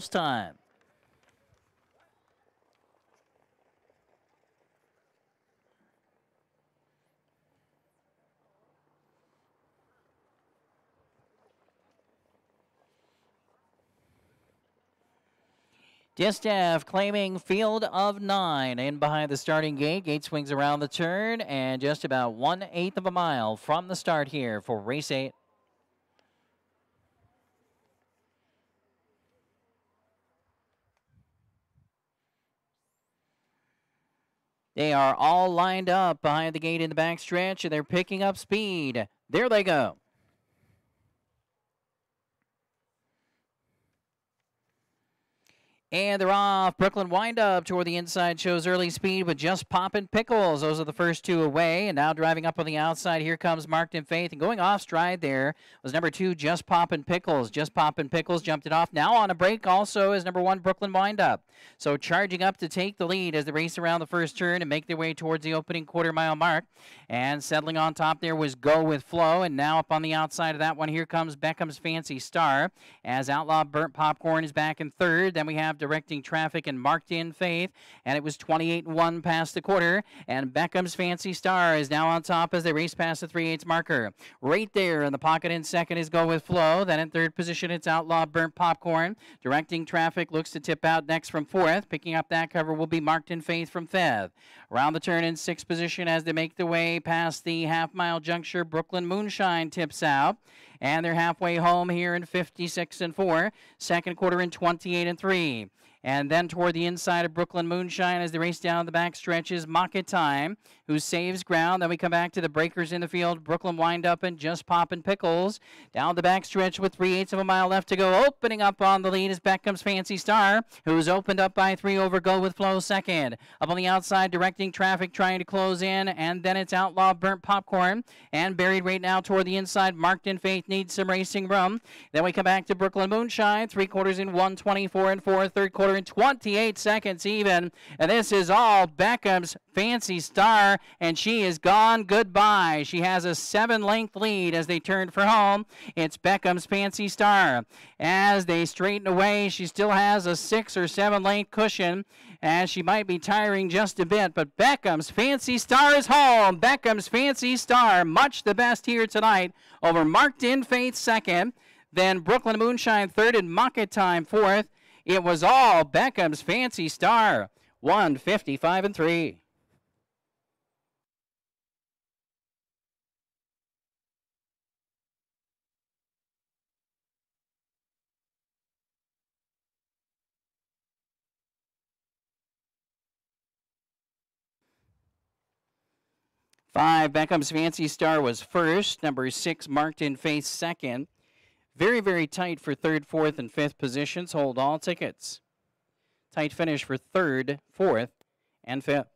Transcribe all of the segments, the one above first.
time. Distaff claiming field of nine in behind the starting gate. Gate swings around the turn and just about one eighth of a mile from the start here for race eight. They are all lined up behind the gate in the backstretch, and they're picking up speed. There they go. And they're off. Brooklyn windup toward the inside shows early speed, but just popping pickles. Those are the first two away. And now driving up on the outside, here comes Marked in Faith. And going off stride there was number two, Just Poppin' Pickles. Just Poppin' Pickles jumped it off. Now on a break also is number one, Brooklyn windup. So charging up to take the lead as they race around the first turn and make their way towards the opening quarter mile mark. And settling on top there was Go with Flow. And now up on the outside of that one, here comes Beckham's Fancy Star as Outlaw Burnt Popcorn is back in third. Then we have directing traffic and marked in Faith. And it was 28 1 past the quarter. And Beckham's Fancy Star is now on top as they race past the 3 8 marker. Right there in the pocket in second is Go With Flow. Then in third position, it's Outlaw Burnt Popcorn. Directing traffic looks to tip out next from fourth. Picking up that cover will be Marked in Faith from fifth. Around the turn in sixth position as they make their way past the half mile juncture. Brooklyn Moonshine tips out. And they're halfway home here in 56 and 4, second quarter in 28 and 3. And then toward the inside of Brooklyn Moonshine as they race down the back stretches, Maka Time, who saves ground. Then we come back to the breakers in the field. Brooklyn wind up and just popping pickles. Down the back stretch with three eighths of a mile left to go. Opening up on the lead is Beckham's Fancy Star, who's opened up by three over Go With Flow second. Up on the outside, directing traffic, trying to close in. And then it's Outlaw Burnt Popcorn. And buried right now toward the inside, Marked in Faith needs some racing room. Then we come back to Brooklyn Moonshine. Three quarters in 124 and four. quarter in 28 seconds even. And this is all Beckham's fancy star, and she is gone goodbye. She has a seven length lead as they turn for home. It's Beckham's fancy star. As they straighten away, she still has a six or seven length cushion, as she might be tiring just a bit. But Beckham's fancy star is home. Beckham's fancy star, much the best here tonight, over Marked In Faith second, then Brooklyn Moonshine third, and Mocket Time fourth. It was all Beckham's fancy star. 155 and 3. Five, Beckham's Fancy Star was first. Number six, Marked in Face second. Very, very tight for third, fourth, and fifth positions. Hold all tickets. Tight finish for third, fourth, and fifth.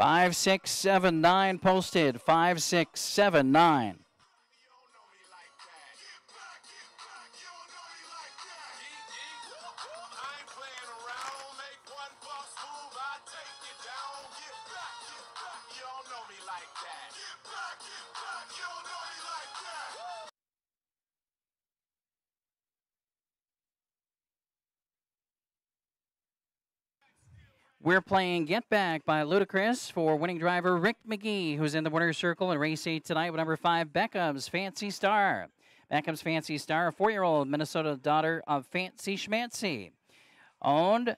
Five, six, seven, nine posted. Five, six, seven, nine. We're playing Get Back by Ludacris for winning driver Rick McGee, who's in the winner's circle in race eight tonight with number five, Beckham's Fancy Star. Beckham's Fancy Star, a four year old Minnesota daughter of Fancy Schmancy. Owned